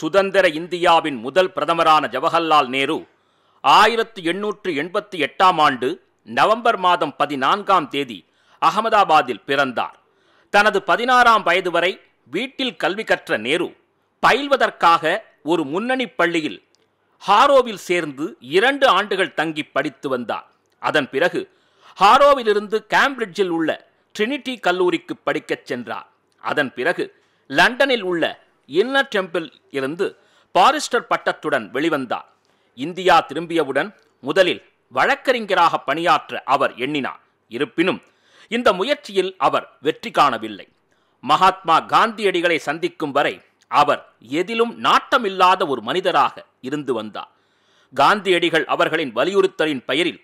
சுதந்திர இந்தியாவின் முதல் பிரதமரான ஜவஹர்லால் நேரு ஆயிரத்து எண்ணூற்று எண்பத்தி எட்டாம் ஆண்டு நவம்பர் மாதம் பதினான்காம் தேதி அகமதாபாத்தில் பிறந்தார் தனது பதினாறாம் வயது வரை வீட்டில் கல்வி கற்ற நேரு பயில்வதற்காக ஒரு முன்னணி பள்ளியில் ஹாரோவில் சேர்ந்து இரண்டு ஆண்டுகள் தங்கி படித்து வந்தார் அதன் பிறகு ஹாரோவிலிருந்து கேம்பிரிட்ஜில் உள்ள ட்ரினிட்டி கல்லூரிக்கு படிக்கச் சென்றார் அதன் பிறகு லண்டனில் உள்ள இன்னர் டெம்பிள் இருந்து பாரிஸ்டர் பட்டத்துடன் வெளிவந்தார் இந்தியா திரும்பியவுடன் முதலில் வழக்கறிஞராக பணியாற்ற அவர் எண்ணினார் இருப்பினும் இந்த முயற்சியில் அவர் வெற்றி காணவில்லை மகாத்மா காந்தியடிகளை சந்திக்கும் வரை அவர் எதிலும் நாட்டமில்லாத ஒரு மனிதராக இருந்து வந்தார் காந்தியடிகள் அவர்களின் வலியுறுத்தலின் பெயரில்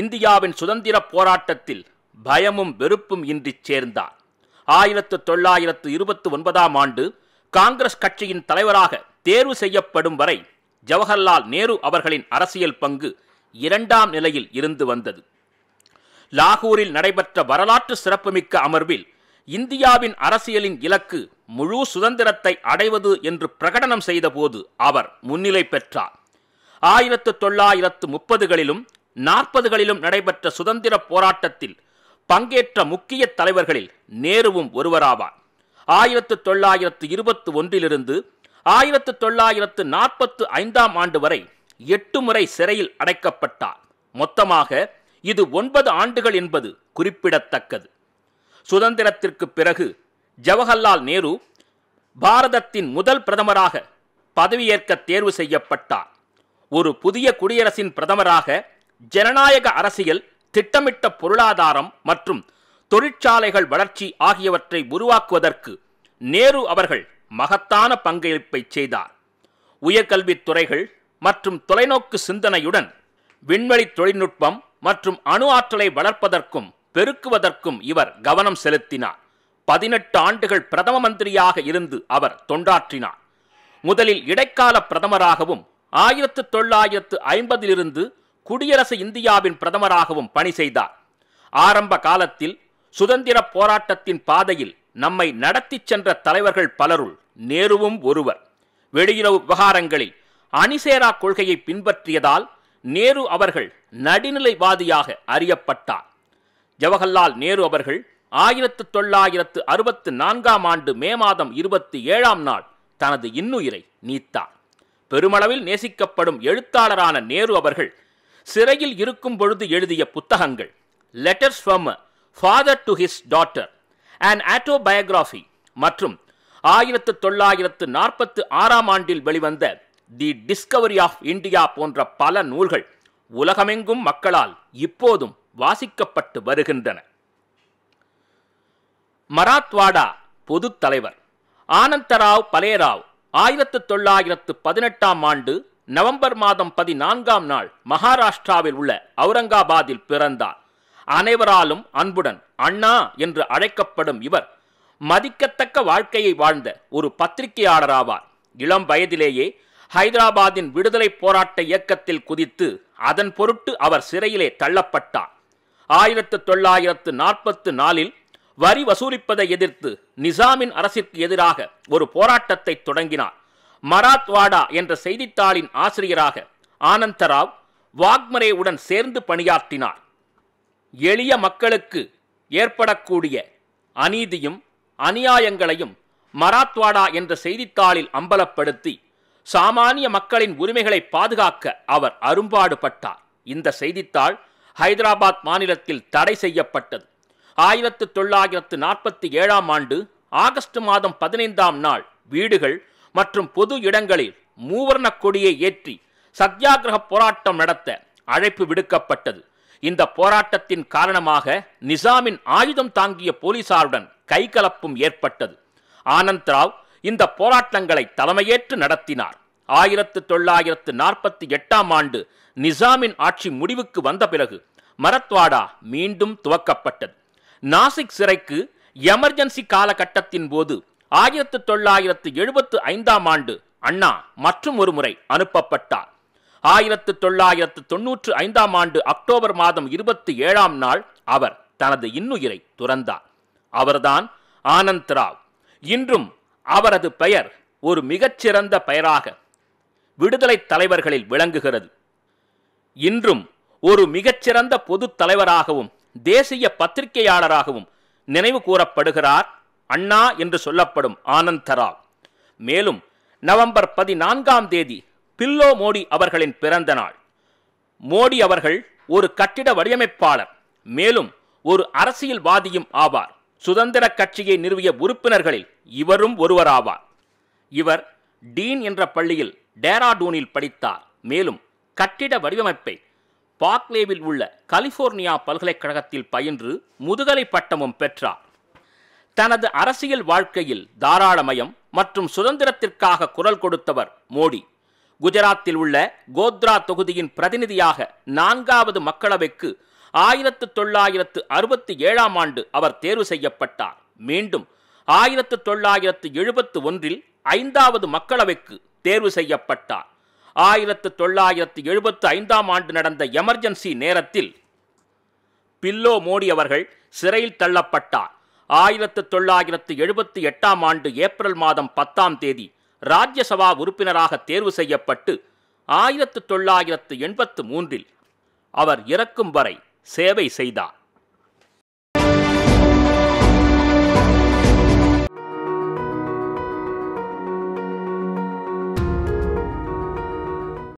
இந்தியாவின் சுதந்திர போராட்டத்தில் பயமும் வெறுப்பும் இன்றி சேர்ந்தார் ஆயிரத்து தொள்ளாயிரத்து இருபத்தி ஒன்பதாம் ஆண்டு காங்கிரஸ் கட்சியின் தலைவராக தேர்வு செய்யப்படும் வரை ஜவஹர்லால் நேரு அவர்களின் அரசியல் பங்கு இரண்டாம் நிலையில் இருந்து வந்தது லாகூரில் நடைபெற்ற வரலாற்று சிறப்புமிக்க அமர்வில் இந்தியாவின் அரசியலின் இலக்கு முழு சுதந்திரத்தை அடைவது என்று பிரகடனம் செய்தபோது அவர் முன்னிலை பெற்றார் ஆயிரத்து தொள்ளாயிரத்து முப்பதுகளிலும் நாற்பதுகளிலும் நடைபெற்ற சுதந்திர போராட்டத்தில் பங்கேற்ற முக்கிய தலைவர்களில் நேருவும் ஒருவராவார் ஆயிரத்து தொள்ளாயிரத்து இருபத்து ஒன்றிலிருந்து ஆயிரத்து தொள்ளாயிரத்து நாற்பத்து ஐந்தாம் ஆண்டு வரை எட்டு முறை சிறையில் அடைக்கப்பட்டார் மொத்தமாக இது ஒன்பது ஆண்டுகள் என்பது குறிப்பிடத்தக்கது சுதந்திரத்திற்கு பிறகு ஜவஹர்லால் நேரு பாரதத்தின் முதல் பிரதமராக பதவியேற்க தேர்வு செய்யப்பட்டார் ஒரு புதிய குடியரசின் பிரதமராக ஜனநாயக அரசியல் திட்டமிட்ட பொருளாதாரம் மற்றும் தொழிற்சாலைகள் வளர்ச்சி ஆகியவற்றை உருவாக்குவதற்கு நேரு அவர்கள் மகத்தான பங்களிப்பை செய்தார் உயர்கல்வித் துறைகள் மற்றும் தொலைநோக்கு சிந்தனையுடன் விண்வெளி தொழில்நுட்பம் மற்றும் அணு ஆற்றலை வளர்ப்பதற்கும் பெருக்குவதற்கும் இவர் கவனம் செலுத்தினார் பதினெட்டு ஆண்டுகள் பிரதம மந்திரியாக இருந்து அவர் தொண்டாற்றினார் முதலில் இடைக்கால பிரதமராகவும் ஆயிரத்து தொள்ளாயிரத்து ஐம்பதிலிருந்து குடியரசு இந்தியாவின் பிரதமராகவும் பணி செய்தார் ஆரம்ப காலத்தில் சுதந்திர போராட்டத்தின் பாதையில் நம்மை நடத்தி சென்ற தலைவர்கள் பலருள் நேருவும் ஒருவர் வெளியுறவு விவகாரங்களில் அணிசேரா கொள்கையை பின்பற்றியதால் நேரு அவர்கள் நடுநிலைவாதியாக அறியப்பட்டார் ஜவஹர்லால் நேரு அவர்கள் ஆயிரத்து தொள்ளாயிரத்து அறுபத்து நான்காம் ஆண்டு மே மாதம் இருபத்தி ஏழாம் நாள் தனது இன்னுயிரை நீத்தார் பெருமளவில் நேசிக்கப்படும் எழுத்தாளரான நேரு அவர்கள் சிறையில் இருக்கும் பொழுது எழுதிய புத்தகங்கள் letters from father to his daughter and autobiography மற்றும் ஆயிரத்து தொள்ளாயிரத்து நாற்பத்து ஆறாம் ஆண்டில் வெளிவந்த தி டிஸ்கவரி ஆஃப் இந்தியா போன்ற பல நூல்கள் உலகமெங்கும் மக்களால் இப்போதும் வாசிக்கப்பட்டு வருகின்றன மராத்வாடா பொதுத் தலைவர் ஆனந்தராவ் பலேராவ் ஆயிரத்து தொள்ளாயிரத்து பதினெட்டாம் ஆண்டு நவம்பர் மாதம் பதினான்காம் நாள் மகாராஷ்டிராவில் உள்ள அவுரங்காபாத்தில் பிறந்தார் அனைவராலும் அன்புடன் அண்ணா என்று அழைக்கப்படும் இவர் மதிக்கத்தக்க வாழ்க்கையை வாழ்ந்த ஒரு பத்திரிகையாளராவார் இளம் வயதிலேயே ஹைதராபாத்தின் விடுதலை போராட்ட இயக்கத்தில் குதித்து அதன் பொருட்டு அவர் சிறையிலே தள்ளப்பட்டார் ஆயிரத்து தொள்ளாயிரத்து நாற்பத்து நாலில் வரி வசூலிப்பதை எதிர்த்து நிசாமின் அரசிற்கு எதிராக ஒரு போராட்டத்தை தொடங்கினார் மராத்வாடா என்ற செய்தித்தாளின் ஆசிரியராக ஆனந்தராவ் வாக்மரேவுடன் சேர்ந்து பணியாற்றினார் எளிய மக்களுக்கு ஏற்படக்கூடிய அநீதியும் அநியாயங்களையும் மராத்வாடா என்ற செய்தித்தாளில் அம்பலப்படுத்தி சாமானிய மக்களின் உரிமைகளை பாதுகாக்க அவர் அரும்பாடுபட்டார் இந்த செய்தித்தாள் ஹைதராபாத் மாநிலத்தில் தடை செய்யப்பட்டது ஆயிரத்து தொள்ளாயிரத்து நாற்பத்தி ஏழாம் ஆண்டு ஆகஸ்ட் மாதம் பதினைந்தாம் நாள் வீடுகள் மற்றும் பொது இடங்களில் மூவர்ண கொடியை ஏற்றி சத்தியாகிரக போராட்டம் நடத்த அழைப்பு விடுக்கப்பட்டது இந்த போராட்டத்தின் காரணமாக நிசாமின் ஆயுதம் தாங்கிய போலீசாருடன் கைகலப்பும் ஏற்பட்டது ஆனந்த் ராவ் இந்த போராட்டங்களை தலைமையேற்று நடத்தினார் ஆயிரத்து தொள்ளாயிரத்து நாற்பத்தி எட்டாம் ஆண்டு நிசாமின் ஆட்சி முடிவுக்கு வந்த பிறகு மரத்வாடா மீண்டும் துவக்கப்பட்டது நாசிக் சிறைக்கு எமர்ஜென்சி காலகட்டத்தின் போது ஆயிரத்து தொள்ளாயிரத்து எழுபத்து ஐந்தாம் ஆண்டு அண்ணா மற்றும் ஒரு முறை அனுப்பப்பட்டார் ஆயிரத்து தொள்ளாயிரத்து தொன்னூற்று ஐந்தாம் ஆண்டு அக்டோபர் மாதம் இருபத்தி ஏழாம் நாள் அவர் தனது இன்னுயிரை துறந்தார் அவர்தான் ஆனந்த் ராவ் இன்றும் அவரது பெயர் ஒரு மிகச்சிறந்த பெயராக விடுதலை தலைவர்களில் விளங்குகிறது இன்றும் ஒரு மிகச்சிறந்த பொது தலைவராகவும் தேசிய பத்திரிகையாளராகவும் நினைவு கூறப்படுகிறார் அண்ணா என்று சொல்லப்படும் ராவ் மேலும் நவம்பர் பதினான்காம் தேதி பில்லோ மோடி அவர்களின் பிறந்த நாள் மோடி அவர்கள் ஒரு கட்டிட வடிவமைப்பாளர் மேலும் ஒரு அரசியல்வாதியும் ஆவார் சுதந்திர கட்சியை நிறுவிய உறுப்பினர்களில் இவரும் ஒருவராவார் இவர் டீன் என்ற பள்ளியில் டேராடூனில் படித்தார் மேலும் கட்டிட வடிவமைப்பை பாக்லேவில் உள்ள கலிபோர்னியா பல்கலைக்கழகத்தில் பயின்று முதுகலை பட்டமும் பெற்றார் தனது அரசியல் வாழ்க்கையில் தாராளமயம் மற்றும் சுதந்திரத்திற்காக குரல் கொடுத்தவர் மோடி குஜராத்தில் உள்ள கோத்ரா தொகுதியின் பிரதிநிதியாக நான்காவது மக்களவைக்கு ஆயிரத்து தொள்ளாயிரத்து அறுபத்தி ஏழாம் ஆண்டு அவர் தேர்வு செய்யப்பட்டார் மீண்டும் ஆயிரத்து தொள்ளாயிரத்து எழுபத்து ஒன்றில் ஐந்தாவது மக்களவைக்கு தேர்வு செய்யப்பட்டார் ஆயிரத்து தொள்ளாயிரத்து எழுபத்து ஐந்தாம் ஆண்டு நடந்த எமர்ஜென்சி நேரத்தில் பில்லோ மோடி அவர்கள் சிறையில் தள்ளப்பட்டார் ஆயிரத்து தொள்ளாயிரத்து எழுபத்தி எட்டாம் ஆண்டு ஏப்ரல் மாதம் பத்தாம் தேதி ராஜ்யசபா உறுப்பினராக தேர்வு செய்யப்பட்டு ஆயிரத்து தொள்ளாயிரத்து எண்பத்து மூன்றில் அவர் இறக்கும் வரை சேவை செய்தார்